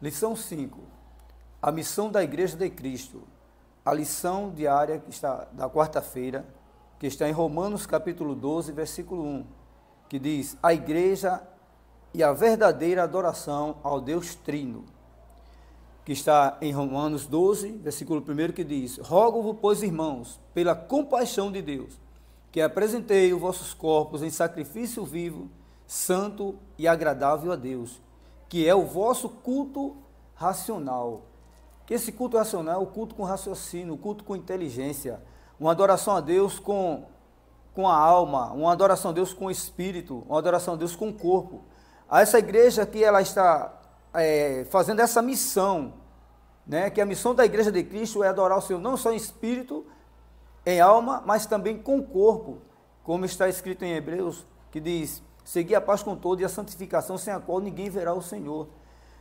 Lição 5. A missão da Igreja de Cristo. A lição diária que está da quarta-feira, que está em Romanos capítulo 12, versículo 1, que diz: "A igreja e a verdadeira adoração ao Deus Trino". Que está em Romanos 12, versículo 1 que diz: "Rogo-vos, pois, irmãos, pela compaixão de Deus, que apresentei os vossos corpos em sacrifício vivo, santo e agradável a Deus, que é o vosso culto racional. Esse culto racional é o culto com raciocínio, o culto com inteligência, uma adoração a Deus com, com a alma, uma adoração a Deus com o espírito, uma adoração a Deus com o corpo. A essa igreja que ela está é, fazendo essa missão, né, que a missão da igreja de Cristo é adorar o Senhor não só em espírito, em alma, mas também com o corpo, como está escrito em Hebreus, que diz: seguir a paz com todos e a santificação sem a qual ninguém verá o Senhor.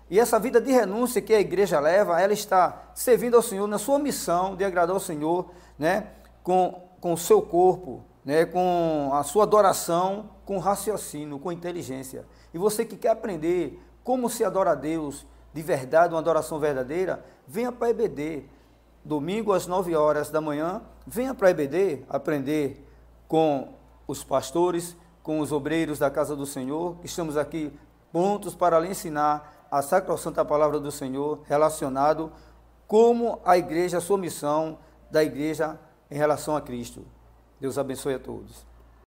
E essa vida de renúncia que a igreja leva, ela está servindo ao Senhor na sua missão de agradar ao Senhor, né? Com, com o seu corpo, né? com a sua adoração, com raciocínio, com inteligência. E você que quer aprender como se adora a Deus de verdade, uma adoração verdadeira, venha para a EBD. Domingo às 9 horas da manhã, venha para a EBD aprender com os pastores, com os obreiros da casa do Senhor. Estamos aqui prontos para lhe ensinar a sacrossanta palavra do Senhor relacionado como a igreja, a sua missão da igreja em relação a Cristo. Deus abençoe a todos.